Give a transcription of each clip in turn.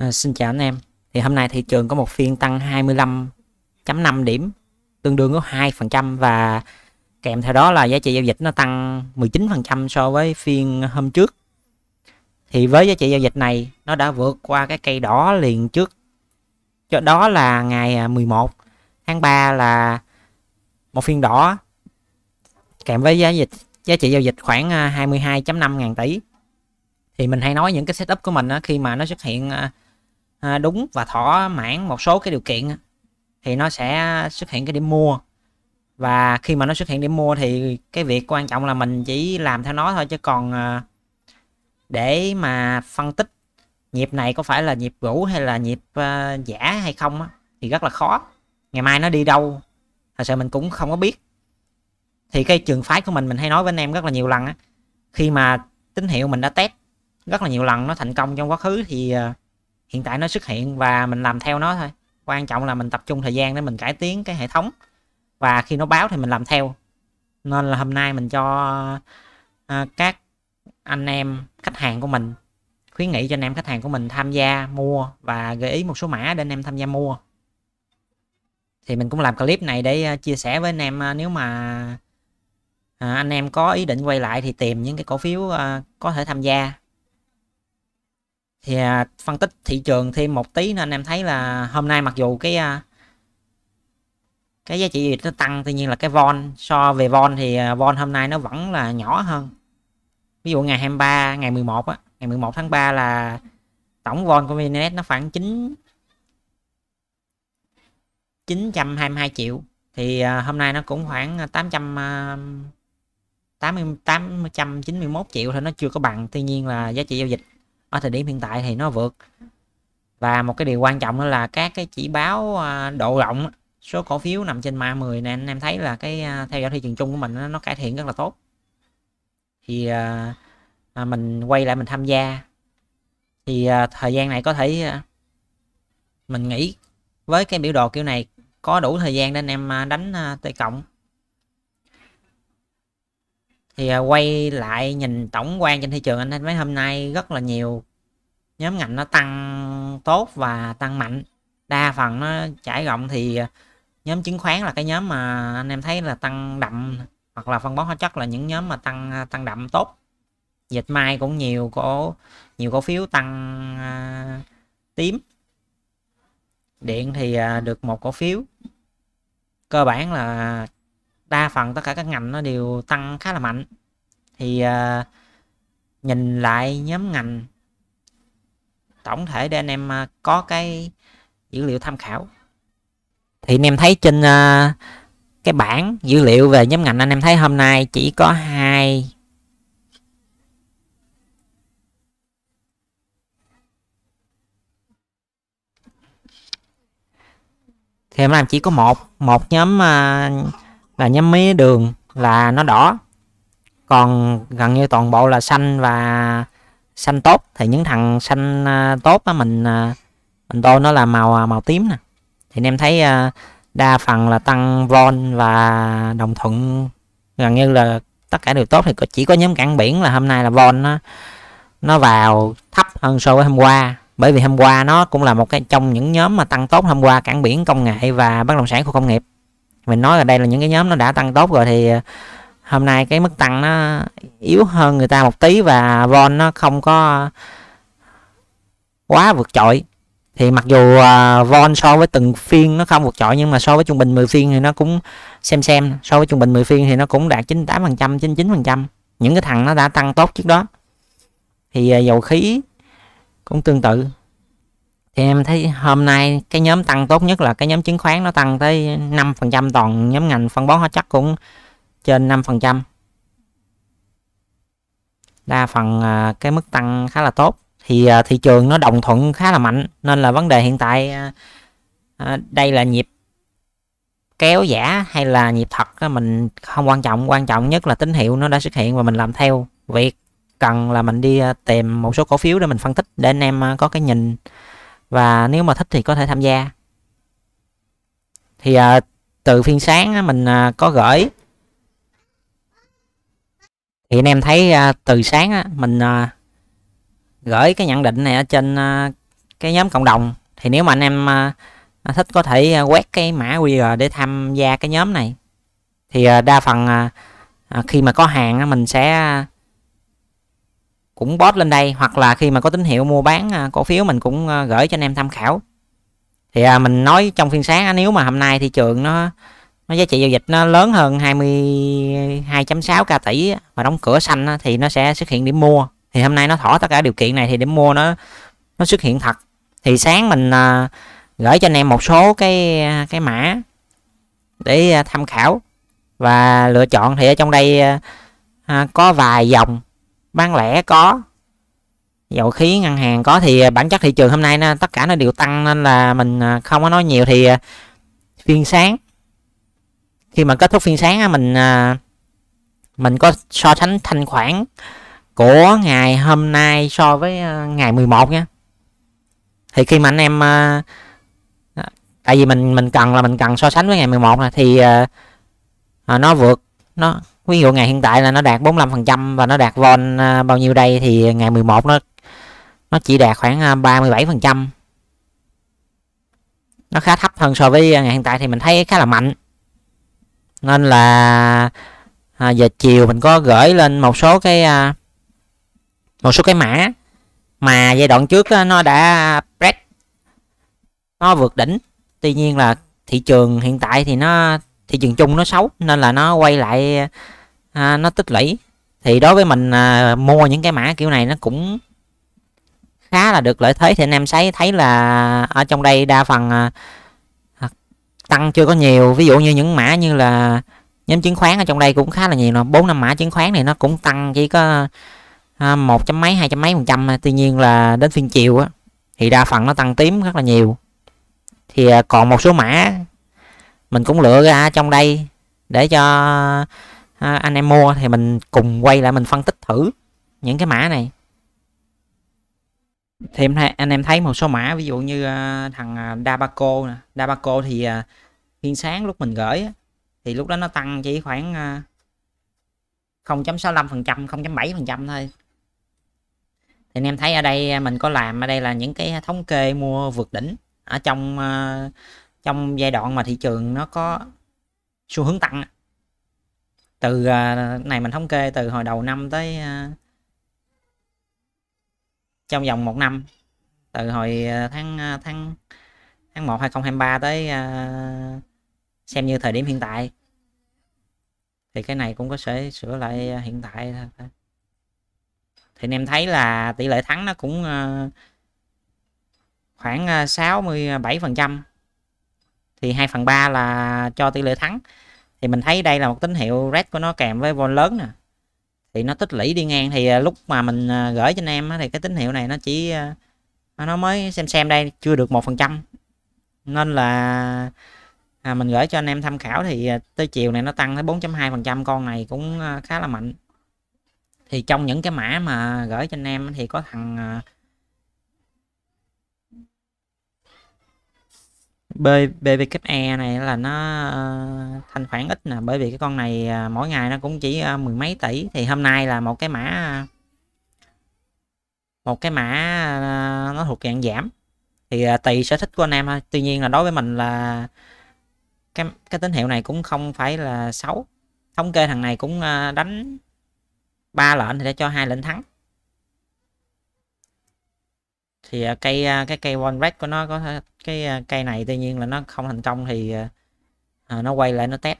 À, xin chào anh em. Thì hôm nay thị trường có một phiên tăng 25.5 điểm, tương đương có 2% và kèm theo đó là giá trị giao dịch nó tăng 19% so với phiên hôm trước. Thì với giá trị giao dịch này nó đã vượt qua cái cây đỏ liền trước. Cho đó là ngày 11 à, tháng 3 là một phiên đỏ kèm với giá dịch giá trị giao dịch khoảng 22.5 à, ngàn tỷ thì mình hay nói những cái setup của mình á, khi mà nó xuất hiện à, À, đúng và thỏa mãn một số cái điều kiện thì nó sẽ xuất hiện cái điểm mua và khi mà nó xuất hiện điểm mua thì cái việc quan trọng là mình chỉ làm theo nó thôi chứ còn à, để mà phân tích nhịp này có phải là nhịp cũ hay là nhịp à, giả hay không thì rất là khó ngày mai nó đi đâu thật sự mình cũng không có biết thì cái trường phái của mình mình hay nói với anh em rất là nhiều lần á khi mà tín hiệu mình đã test rất là nhiều lần nó thành công trong quá khứ thì uh, hiện tại nó xuất hiện và mình làm theo nó thôi quan trọng là mình tập trung thời gian để mình cải tiến cái hệ thống và khi nó báo thì mình làm theo nên là hôm nay mình cho uh, các anh em khách hàng của mình khuyến nghị cho anh em khách hàng của mình tham gia mua và gợi ý một số mã để anh em tham gia mua thì mình cũng làm clip này để à, chia sẻ với anh em à, nếu mà anh em có ý định quay lại thì tìm những cái cổ phiếu có thể tham gia thì à, phân tích thị trường thêm một tí nên em thấy là hôm nay mặc dù cái à, cái giá trị nó tăng tuy nhiên là cái von so về von thì à, von hôm nay nó vẫn là nhỏ hơn ví dụ ngày 23 ngày 11 á ngày 11 tháng 3 là tổng von của VNS nó khoảng 9 922 triệu thì à, hôm nay nó cũng khoảng 800 à, 80 891 triệu thôi nó chưa có bằng tuy nhiên là giá trị giao dịch ở thời điểm hiện tại thì nó vượt và một cái điều quan trọng là các cái chỉ báo à, độ rộng số cổ phiếu nằm trên ma 10 này anh em thấy là cái à, theo dõi thị trường chung của mình nó, cải thiện rất là tốt thì à, mình quay lại mình tham gia thì thời gian này có thể mình nghĩ với cái biểu đồ kiểu này có đủ thời gian để anh em đánh à, tay cộng thì quay lại nhìn tổng quan trên thị trường anh thấy mấy hôm nay rất là nhiều nhóm ngành nó tăng tốt và tăng mạnh đa phần nó trải rộng thì à, nhóm chứng khoán là cái nhóm mà anh em thấy là tăng đậm hoặc là phân bón hóa chất là những nhóm mà tăng à, tăng đậm tốt dịch may cũng nhiều cổ nhiều cổ phiếu tăng à, tím điện thì à, được một cổ phiếu cơ bản là đa phần tất cả các ngành nó đều tăng khá là mạnh thì à, nhìn lại nhóm ngành tổng thể để anh em à, có cái dữ liệu tham khảo thì anh em thấy trên à, cái bảng dữ liệu về nhóm ngành anh em thấy hôm nay chỉ có hai thì em làm chỉ có một một nhóm à, là nhóm mía đường là nó đỏ còn gần như toàn bộ là xanh và xanh tốt thì những thằng xanh à, tốt á mình à, mình tô nó là màu à, màu tím nè thì anh em thấy đa phần là tăng von và đồng thuận gần như là tất cả đều tốt thì chỉ có nhóm cảng biển là hôm nay là von nó nó vào thấp hơn so với hôm qua bởi vì hôm qua nó cũng là một cái trong những nhóm mà tăng tốt hôm qua cảng biển công nghệ và bất động sản khu công nghiệp mình nói là đây là những cái nhóm nó đã tăng tốt rồi thì hôm nay cái mức tăng nó yếu hơn người ta một tí và von nó không có quá vượt trội thì mặc dù uh, von so với từng phiên nó không vượt trội nhưng mà so với trung bình 10 phiên thì nó cũng xem xem so với trung bình 10 phiên thì nó cũng đạt 98 phần trăm 99 phần trăm những cái thằng nó đã tăng tốt trước đó thì uh, dầu khí cũng tương tự thì em thấy hôm nay cái nhóm tăng tốt nhất là cái nhóm chứng khoán nó tăng tới 5 phần trăm toàn nhóm ngành phân bón hóa chất cũng trên 5%. Đa phần à, cái mức tăng khá là tốt. Thì à, thị trường nó đồng thuận khá là mạnh nên là vấn đề hiện tại à, đây là nhịp kéo giả hay là nhịp thật mình không quan trọng quan trọng nhất là tín hiệu nó đã xuất hiện và mình làm theo việc cần là mình đi tìm một số cổ phiếu để mình phân tích để anh em có cái nhìn và nếu mà thích thì có thể tham gia thì từ phiên sáng mình có gửi thì anh em thấy à, từ sáng á, mình à, gửi cái nhận định này ở trên à, cái nhóm cộng đồng thì nếu mà anh em thích có thể quét cái mã QR để tham gia cái nhóm này thì đa phần khi mà có hàng mình sẽ cũng post lên đây hoặc là khi mà có tín hiệu mua bán cổ phiếu mình cũng gửi cho anh em tham khảo thì mình nói trong phiên sáng nếu mà hôm nay thị trường nó nó giá trị giao dịch nó lớn hơn 22.6k tỷ và đóng cửa xanh thì nó sẽ xuất hiện điểm mua thì hôm nay nó thỏa tất cả điều kiện này thì điểm mua nó nó xuất hiện thật thì sáng mình à, gửi cho anh em một số cái à, cái mã để à, tham khảo và lựa chọn thì ở trong đây có vài dòng bán lẻ có dầu khí ngân hàng có thì bản chất thị trường hôm nay nó tất cả nó đều tăng nên là mình không có nói nhiều thì phiên sáng khi mà kết thúc phiên sáng mình à, mình có so sánh thanh khoản của ngày hôm nay so với à, ngày 11 nha thì khi mà anh em à, tại vì mình mình cần là mình cần so sánh với ngày 11 này thì nó vượt nó ví dụ ngày hiện tại là nó đạt 45 phần trăm và nó đạt von bao nhiêu đây thì ngày 11 nó nó chỉ đạt khoảng 37 phần trăm nó khá thấp hơn so với ngày hiện tại thì mình thấy khá là mạnh nên là à, giờ chiều mình có gửi lên một số cái à, một số cái mã mà giai đoạn trước à, nó đã break nó vượt đỉnh tuy nhiên là thị trường hiện tại thì nó thị trường chung nó xấu nên là nó quay lại à, nó tích lũy thì đối với mình à, mua những cái mã kiểu này nó cũng khá là được lợi thế thì anh em thấy thấy là ở trong đây đa phần à, tăng chưa có nhiều ví dụ như những mã như là nhóm chứng khoán ở trong đây cũng khá là nhiều bốn năm mã chứng khoán này nó cũng tăng chỉ có à, một chấm mấy hai trăm mấy phần trăm tuy nhiên là đến phiên chiều á thì đa phần nó tăng tím rất là nhiều thì à, còn một số mã mình cũng lựa ra trong đây để cho à, anh em mua thì mình cùng quay lại mình phân tích thử những cái mã này thì em anh em thấy một số mã ví dụ như ờ, thằng ờ, Dabaco nè Dabaco thì ờ, phiên sáng lúc mình gửi thì lúc đó nó tăng chỉ khoảng 0.65 phần trăm 0.7 phần trăm thôi thì anh em thấy ở đây mình có làm ở đây là những cái thống kê mua vượt đỉnh ở trong trong giai đoạn mà thị trường nó có xu hướng tăng từ này mình thống kê từ hồi đầu năm tới trong vòng một năm từ hồi ờ, ờ, tháng tháng tháng 1 2023 tới uh, xem như thời điểm hiện tại thì cái này cũng có thể sửa lại hiện tại thôi thì anh em thấy là tỷ lệ thắng nó cũng uh, khoảng 67% thì 2 phần 3 là cho tỷ lệ thắng thì mình thấy đây là một tín hiệu red của nó kèm với vol lớn nè thì nó tích lũy đi ngang thì à, lúc mà mình à, gửi cho anh em thì cái tín hiệu này nó chỉ à, nó mới xem xem đây chưa được một phần trăm nên là à, mình gửi cho anh em tham khảo thì tới chiều này nó tăng tới 4.2 phần trăm con này cũng khá là mạnh thì trong những cái mã mà gửi cho anh em thì có thằng B, BBKE này là nó uh, thanh khoản ít nè bởi vì cái con này ờ, mỗi ngày nó cũng chỉ ờ, mười mấy tỷ thì hôm nay là một cái mã một cái mã nó thuộc dạng giảm thì tùy sở thích của anh em thôi tuy nhiên là đối với mình là cái cái tín hiệu này cũng không phải là xấu thống kê thằng này cũng đánh ba lệnh thì đã cho hai lệnh thắng thì à, cây à, cái cây one red của nó có cái à, cây này tuy nhiên là nó không thành công thì à, nó quay lại nó test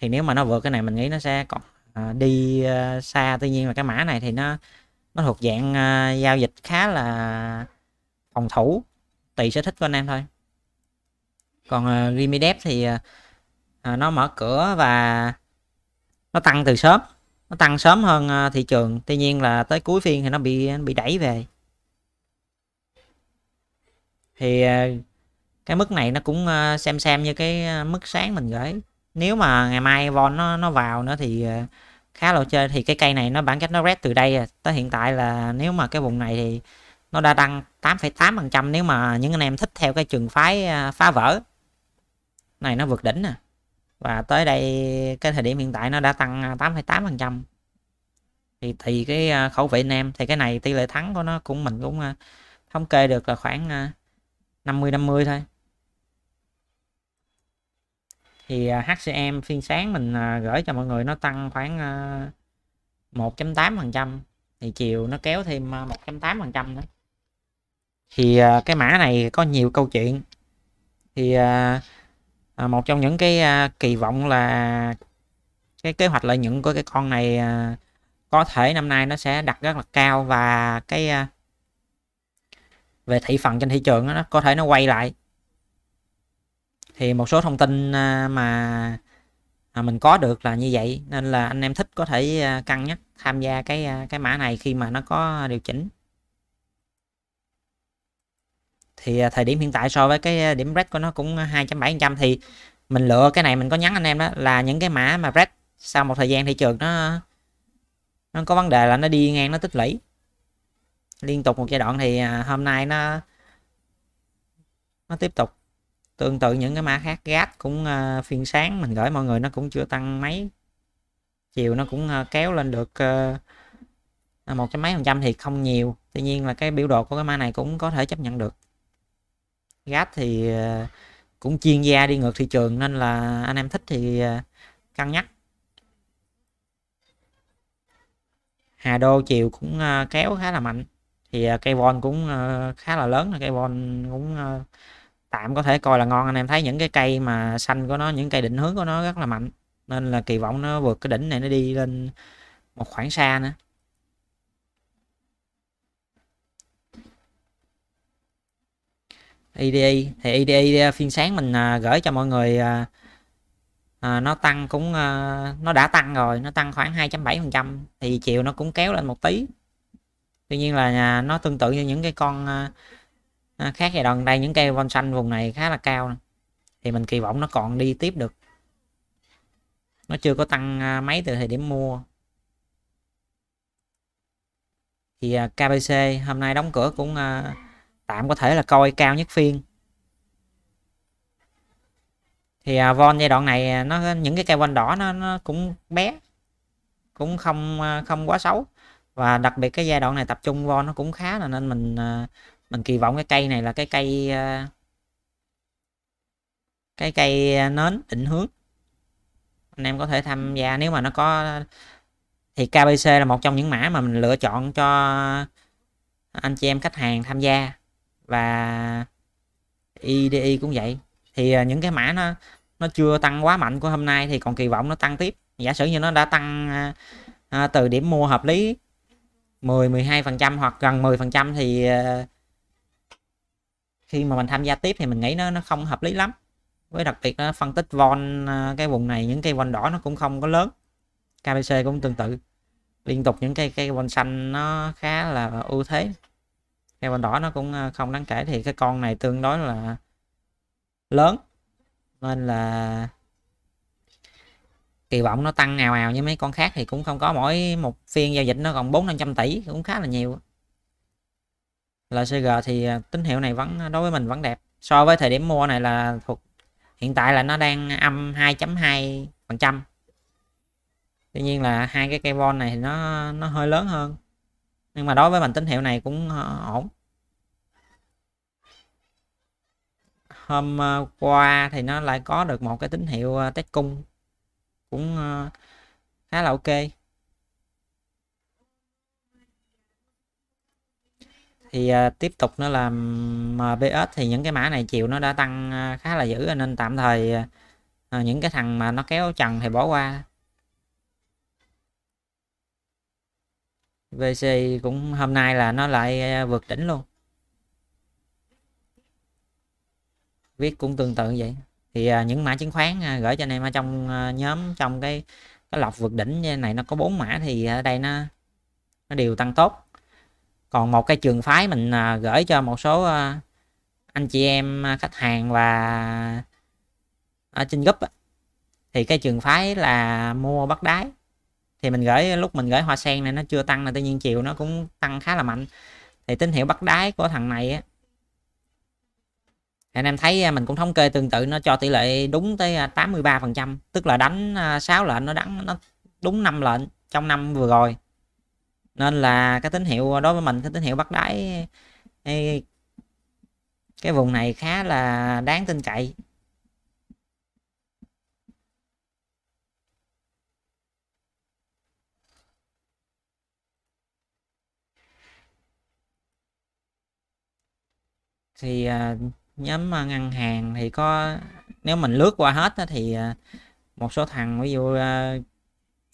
thì nếu mà nó vượt cái này mình nghĩ nó sẽ còn à, đi à, xa tuy nhiên là cái mã này thì nó nó thuộc dạng à, giao dịch khá là phòng thủ tùy sở thích của anh em thôi còn à, Gimidep thì à, nó mở cửa và nó tăng từ sớm nó tăng sớm hơn thị trường tuy nhiên là tới cuối phiên thì nó bị bị đẩy về thì ờ, cái mức này nó cũng ờ, xem xem như cái ờ, mức sáng mình gửi nếu mà ngày mai von nó nó vào nữa thì khá là chơi thì cái cây này nó bản chất nó red từ đây à. tới hiện tại là nếu mà cái vùng này thì nó đã tăng 8,8% nếu mà những anh em thích theo cái trường phái phá vỡ này nó vượt đỉnh nè à. và tới đây cái thời điểm hiện tại nó đã tăng 8,8% thì thì cái khẩu vị anh em thì cái này tỷ lệ thắng của nó cũng mình cũng thống kê được là khoảng 50 50 thôi thì à, HCM phiên sáng mình à, gửi cho mọi người nó tăng khoảng 1.8 à, phần trăm thì chiều nó kéo thêm 1.8 phần trăm nữa thì cái mã này có nhiều câu chuyện thì một trong những cái kỳ vọng là cái kế hoạch lợi nhuận của cái con này có thể năm nay nó sẽ đặt rất là cao và cái về thị phần trên thị trường nó có thể nó quay lại thì một số thông tin à, mà mình có được là như vậy nên là anh em thích có thể à, cân nhắc tham gia cái à, cái mã này khi mà nó có điều chỉnh thì thời điểm hiện tại so với cái điểm red của nó cũng 2.700 thì mình lựa cái này mình có nhắn anh em đó là những cái mã mà red sau một thời gian thị trường nó nó có vấn đề là nó đi ngang nó tích lũy liên tục một giai đoạn thì à, hôm nay nó nó tiếp tục tương tự những cái mã khác gác cũng uh, phiên sáng mình gửi mọi người nó cũng chưa tăng mấy chiều nó cũng uh, kéo lên được một uh, cái mấy phần trăm thì không nhiều tuy nhiên là cái biểu đồ của cái mã này cũng có thể chấp nhận được gác thì uh, cũng chuyên gia đi ngược thị trường nên là anh em thích thì uh, cân nhắc Hà Đô chiều cũng uh, kéo khá là mạnh thì à, cây von cũng ờ, khá là lớn cây von cũng ờ, tạm có thể coi là ngon anh em thấy những cái cây mà xanh của nó những cây định hướng của nó rất là mạnh nên là kỳ vọng nó vượt cái đỉnh này nó đi lên một khoảng xa nữa EDA thì EDA e phiên sáng mình à, gửi cho mọi người à, à nó tăng cũng à, nó đã tăng rồi nó tăng khoảng 2.7 phần trăm thì chiều nó cũng kéo lên một tí tuy nhiên là nó tương tự như những cái con à, à, khác giai đoạn đây những cây von xanh vùng này khá là cao thì mình kỳ vọng nó còn đi tiếp được nó chưa có tăng à, mấy từ thời điểm mua thì KBC hôm nay đóng cửa cũng tạm có thể là coi cao nhất phiên thì von giai đoạn này nó những cái cây von đỏ nó, nó cũng bé cũng không không quá xấu và đặc biệt cái giai đoạn này tập trung von nó cũng khá là nên mình à, mình kỳ vọng cái cây này là cái cây à, cái cây à, nến định hướng anh em có thể tham gia ừ. nếu mà nó có thì KBC là một trong những mã mà mình lựa chọn cho anh chị em khách hàng tham gia và IDI e cũng vậy thì những cái mã nó nó chưa tăng quá mạnh của hôm nay thì còn kỳ vọng nó tăng tiếp giả sử như nó đã tăng từ điểm mua hợp lý 10 12% hoặc gần 10% thì ờ, khi mà mình tham gia tiếp thì mình nghĩ nó nó không hợp lý lắm với đặc biệt nó phân tích von ờ, cái vùng này những cây von đỏ nó cũng không có lớn KBC cũng tương tự liên tục những cây cây von xanh nó khá là ưu thế cây von đỏ nó cũng ờ, không đáng kể thì cái con này tương đối là lớn nên là kỳ vọng nó tăng ào ào như mấy con khác thì cũng không có mỗi một phiên giao dịch nó còn bốn năm trăm tỷ cũng khá là nhiều LCG thì à, tín hiệu này vẫn đối với mình vẫn đẹp so với thời điểm mua này là thuộc hiện tại là nó đang âm 2.2 phần trăm Tuy nhiên là hai cái cây von này thì nó nó hơi lớn hơn nhưng mà đối với mình tín hiệu này cũng ờ, ổn hôm ờ, qua thì nó lại có được một cái tín hiệu ờ, test cung cũng ờ, khá là ok thì ờ, tiếp tục nữa là MBS thì những cái mã này chịu nó đã tăng ờ, khá là dữ nên tạm thời những cái thằng mà nó kéo trần thì bỏ qua VC cũng hôm nay là nó lại vượt đỉnh luôn viết cũng tương tự vậy thì à, những mã chứng khoán à, gửi cho anh em ở trong à, nhóm trong cái cái lọc vượt đỉnh này nó có bốn mã thì ở đây nó nó đều tăng tốt còn một cái trường phái mình gửi cho một số anh chị em khách hàng và ở trên group thì cái trường phái là mua bắt đáy thì mình gửi lúc mình gửi hoa sen này nó chưa tăng là tự nhiên chiều nó cũng tăng khá là mạnh thì tín hiệu bắt đáy của thằng này anh em thấy à, mình cũng thống kê tương tự nó cho tỷ lệ đúng tới 83% à, tức là đánh 6 à, lệnh nó đánh nó đúng 5 lệnh trong năm vừa rồi nên là cái tín hiệu đối với mình cái tín hiệu bắt đáy cái vùng này khá là đáng tin cậy thì nhóm ờ, ngân hàng thì có nếu mình lướt qua hết thì ờ, một số thằng ví dụ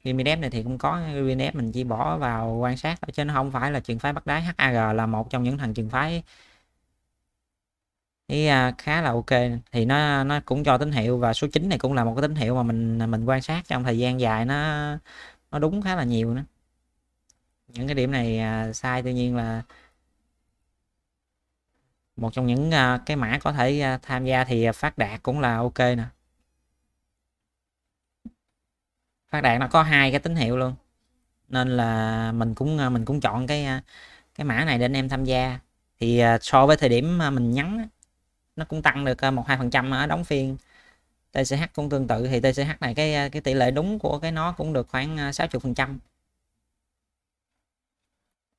Gimidep ờ, này thì cũng có Gimidep mình chỉ bỏ vào quan sát thôi chứ nó không phải là trường phái bắt đáy HAG là một trong những thằng trường phái ý khá là ok thì nó nó cũng cho tín hiệu và số 9 này cũng là một cái tín hiệu mà mình mình quan sát trong thời gian dài nó nó đúng khá là nhiều nữa những cái điểm này sai tuy nhiên là một trong những à, cái mã có thể à, tham gia thì à, phát đạt cũng là ok nè phát đạt nó có hai cái tín hiệu luôn nên là mình cũng mình cũng chọn cái cái mã này để anh em tham gia thì so với thời điểm mình nhắn nó cũng tăng được một hai phần trăm ở đóng phiên TCH cũng tương tự thì TCH này cái cái tỷ lệ đúng của cái nó cũng được khoảng 60 phần trăm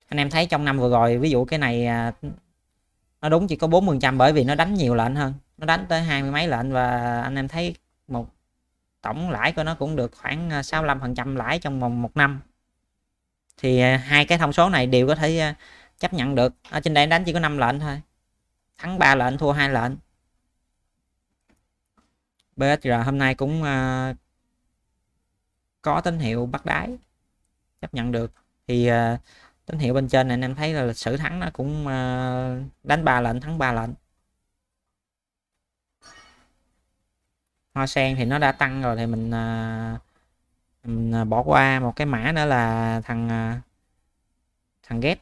anh em thấy trong năm vừa rồi ví dụ cái này nó đúng chỉ có 4% bởi vì nó đánh nhiều lệnh hơn nó đánh tới hai mươi mấy lệnh và anh em thấy một tổng lãi của nó cũng được khoảng 65% à, lãi trong vòng một năm thì à, hai cái thông số này đều có thể à, chấp nhận được ở trên đây đánh chỉ có 5 lệnh thôi thắng 3 lệnh thua hai lệnh BSR hôm nay cũng có tín hiệu bắt đáy chấp nhận được thì tín hiệu bên trên này anh em thấy là lịch sử thắng nó cũng ờ, đánh ba lệnh thắng ba lệnh hoa sen thì nó đã tăng rồi thì mình, ờ, mình ờ, bỏ qua một cái mã nữa là thằng thằng ghét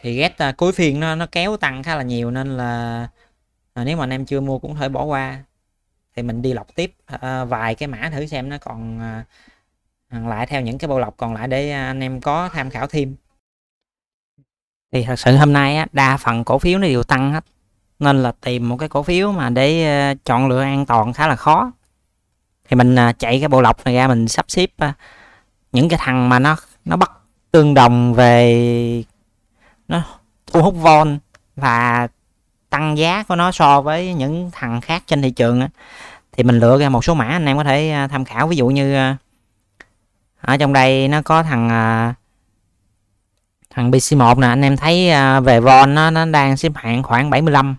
thì ghét cuối phiên nó nó kéo tăng khá là nhiều nên là nếu mà anh em chưa mua cũng thể bỏ qua thì mình đi lọc tiếp vài cái mã thử xem nó còn Ừ, lại theo những cái bộ lọc còn lại để à, anh em có tham khảo thêm thì thật sự hôm nay á, đa phần cổ phiếu nó đều tăng hết nên là tìm một cái cổ phiếu mà để à, chọn lựa an toàn khá là khó thì mình à, chạy cái bộ lọc này ra mình sắp xếp những cái thằng mà nó nó bắt tương đồng về nó thu hút von và tăng giá của nó so với những thằng khác trên thị trường thì mình lựa ra một số mã anh em có thể tham khảo ví dụ như ở trong đây nó có thằng à, thằng BC 1 nè anh em thấy à, về Von nó, nó đang xếp hạng khoảng 75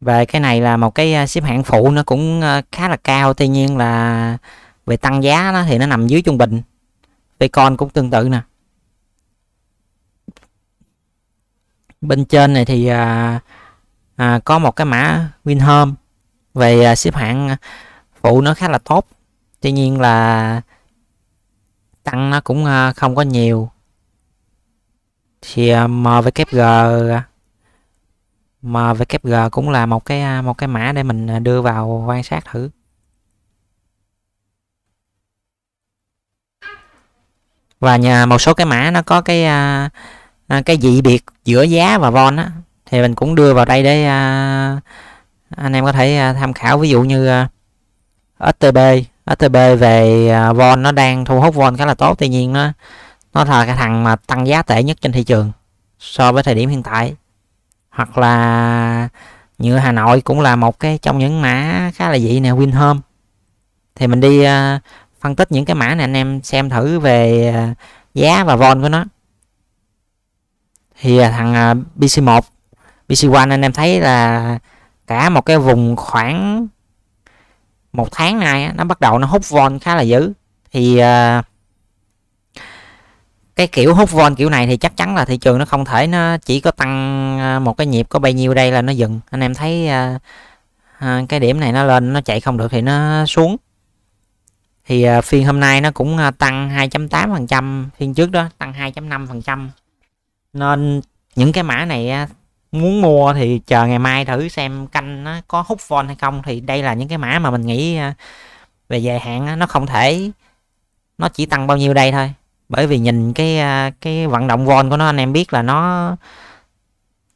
về cái này là một cái à, xếp hạng phụ nó cũng khá là cao tuy nhiên là về tăng giá nó thì nó nằm dưới trung bình con cũng tương tự nè bên trên này thì à, à, có một cái mã Winhome về à, xếp hạng phụ nó khá là tốt tuy nhiên là tăng nó cũng ờ, không có nhiều thì ờ, MVKG MVKG cũng là một cái ờ, một cái mã để mình đưa vào quan sát thử và nhà một số cái mã nó có cái cái dị biệt giữa giá và von á thì mình cũng đưa vào đây để anh em có thể tham khảo ví dụ như STB ATB về à, Von nó đang thu hút Von khá là tốt tuy nhiên nó nó là cái thằng mà tăng giá tệ nhất trên thị trường so với thời điểm hiện tại hoặc là như Hà Nội cũng là một cái trong những mã khá là dị nè Winhome thì mình đi uh, phân tích những cái mã này anh em xem thử về uh, giá và von của nó thì uh, thằng uh, BC1 BC1 anh em thấy là cả một cái vùng khoảng một tháng nay nó bắt đầu nó hút von khá là dữ thì à, cái kiểu hút von kiểu này thì chắc chắn là thị trường nó không thể nó chỉ có tăng à, một cái nhịp có bao nhiêu đây là nó dừng anh em thấy à, cái điểm này nó lên nó chạy không được thì nó xuống thì phiên hôm nay nó cũng uh, tăng 2.8 phần trăm phiên trước đó tăng 2.5 phần trăm nên những cái mã này muốn mua thì chờ ngày mai thử xem canh nó có hút vol hay không thì đây là những cái mã mà mình nghĩ à, về dài hạn nó không thể nó chỉ tăng bao nhiêu đây thôi bởi vì nhìn cái à, cái vận động vol của nó anh em biết là nó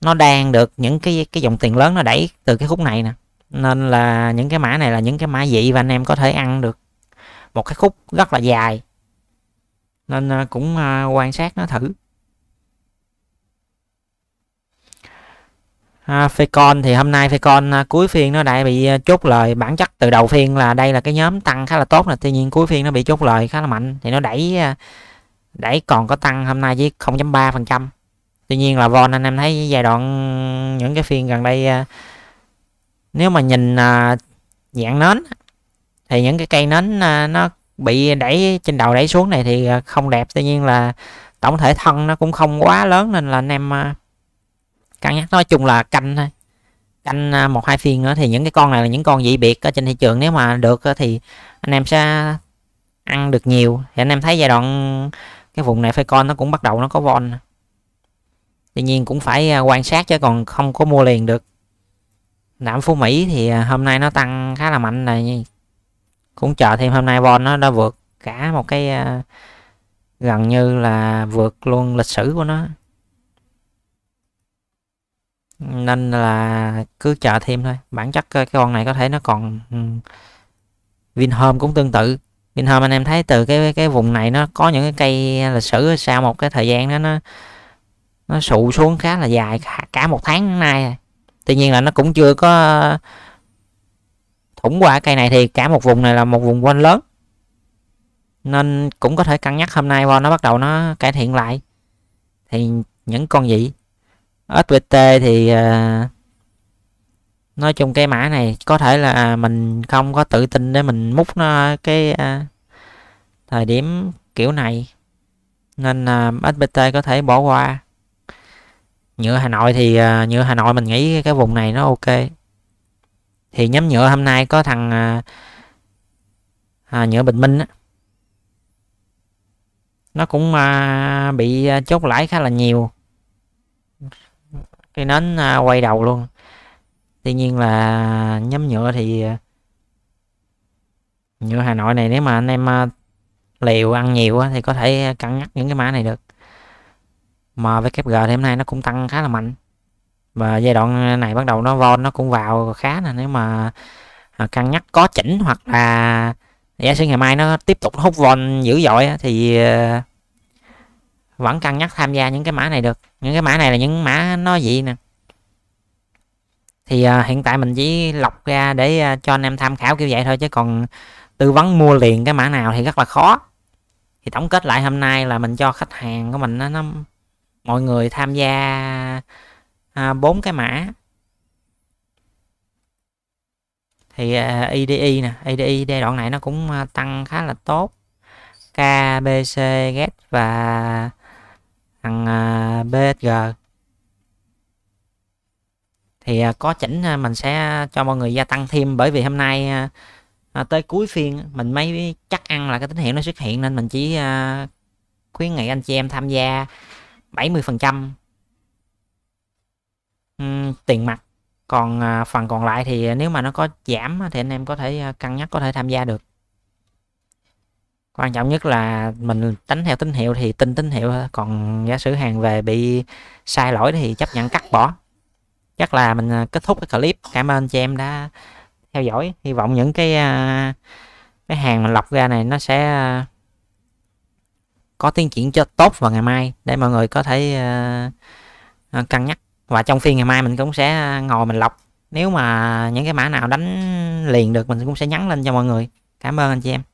nó đang được những cái cái dòng tiền lớn nó đẩy từ cái khúc này nè nên là những cái mã này là những cái mã dị và anh em có thể ăn được một cái khúc rất là dài nên à, cũng quan sát nó thử à, phê con thì hôm nay phê con à, cuối phiên nó lại bị à, chốt lời bản chất từ đầu phiên là đây là cái nhóm tăng khá là tốt là tuy nhiên cuối phiên nó bị chốt lời khá là mạnh thì nó đẩy à, đẩy còn có tăng hôm nay với 0.3 phần trăm tuy nhiên là von anh em thấy giai đoạn những cái phiên gần đây à, nếu mà nhìn dạng nến thì những cái cây nến nó bị đẩy trên đầu đẩy xuống này thì không đẹp tuy nhiên là tổng thể thân nó cũng không quá lớn nên là anh em cân nhắc nói chung là canh thôi canh à, một hai phiên nữa thì những cái con này là những con dị biệt ở trên thị trường nếu mà được thì anh em sẽ ăn được nhiều thì anh em thấy giai đoạn cái vùng này phải con nó cũng bắt đầu nó có von tuy nhiên cũng phải à, quan sát chứ còn không có mua liền được đảm phú mỹ thì à, hôm nay nó tăng khá là mạnh này cũng chờ thêm hôm nay von nó đã vượt cả một cái gần như là vượt luôn lịch sử của nó nên là cứ chờ thêm thôi bản chất ờ, cái con này có thể nó còn ừ, Vinhome cũng tương tự Vinhome anh em thấy từ cái cái vùng này nó có những cái cây lịch sử sau một cái thời gian đó nó nó sụ xuống khá là dài cả một tháng nay tuy nhiên là nó cũng chưa có thủng qua cây này thì cả một vùng này là một vùng quanh lớn nên cũng có thể cân nhắc hôm nay qua nó bắt đầu nó cải thiện lại thì những con gì SVT thì à, nói chung cái mã này có thể là mình không có tự tin để mình múc nó cái à, thời điểm kiểu này nên uh, à, SBT có thể bỏ qua nhựa Hà Nội thì nhựa Hà Nội mình nghĩ cái vùng này nó ok thì nhóm nhựa hôm nay có thằng à, nhựa Bình Minh á nó cũng uh, bị chốt lãi khá là nhiều cái nến à, quay đầu luôn tuy nhiên là nhấm nhựa thì à, nhựa hà nội này nếu mà anh em à, liều ăn nhiều thì có thể cân nhắc những cái mã này được mà MWG thì hôm nay nó cũng tăng khá là mạnh và giai đoạn này bắt đầu nó von nó cũng vào khá là nếu mà cân nhắc có chỉnh hoặc là giả sử ngày mai nó tiếp tục hút von dữ dội thì vẫn cân nhắc tham gia những cái mã này được những cái mã này là những mã nó vậy nè thì uh, hiện tại mình chỉ lọc ra để uh, cho anh em tham khảo kiểu vậy thôi chứ còn tư vấn mua liền cái mã nào thì rất là khó thì tổng kết lại hôm nay là mình cho khách hàng của mình nó, nó mọi người tham gia à, bốn à, cái mã thì uh, nè idi giai đoạn này nó cũng tăng khá là tốt KBC GET và thằng à, BSG thì à, có chỉnh à, mình sẽ cho mọi người gia tăng thêm bởi vì hôm nay tới cuối phiên mình mới chắc ăn là cái tín hiệu nó xuất hiện nên mình chỉ khuyến nghị anh chị em tham gia 70 phần trăm tiền mặt còn phần còn lại thì nếu mà nó có giảm thì anh em có thể cân nhắc có thể tham gia được quan trọng nhất là mình đánh theo tín hiệu thì tin tín hiệu thôi còn giả sử hàng về bị sai lỗi thì chấp nhận cắt bỏ chắc là mình à, kết thúc cái clip cảm ơn chị em đã theo dõi hy vọng những cái à, cái hàng mình lọc ra này nó sẽ à, có tiến triển cho tốt vào ngày mai để mọi người có thể cân nhắc và trong phiên ngày mai mình cũng sẽ ngồi mình lọc nếu mà những cái mã nào đánh liền được mình cũng sẽ nhắn lên cho mọi người cảm ơn anh chị em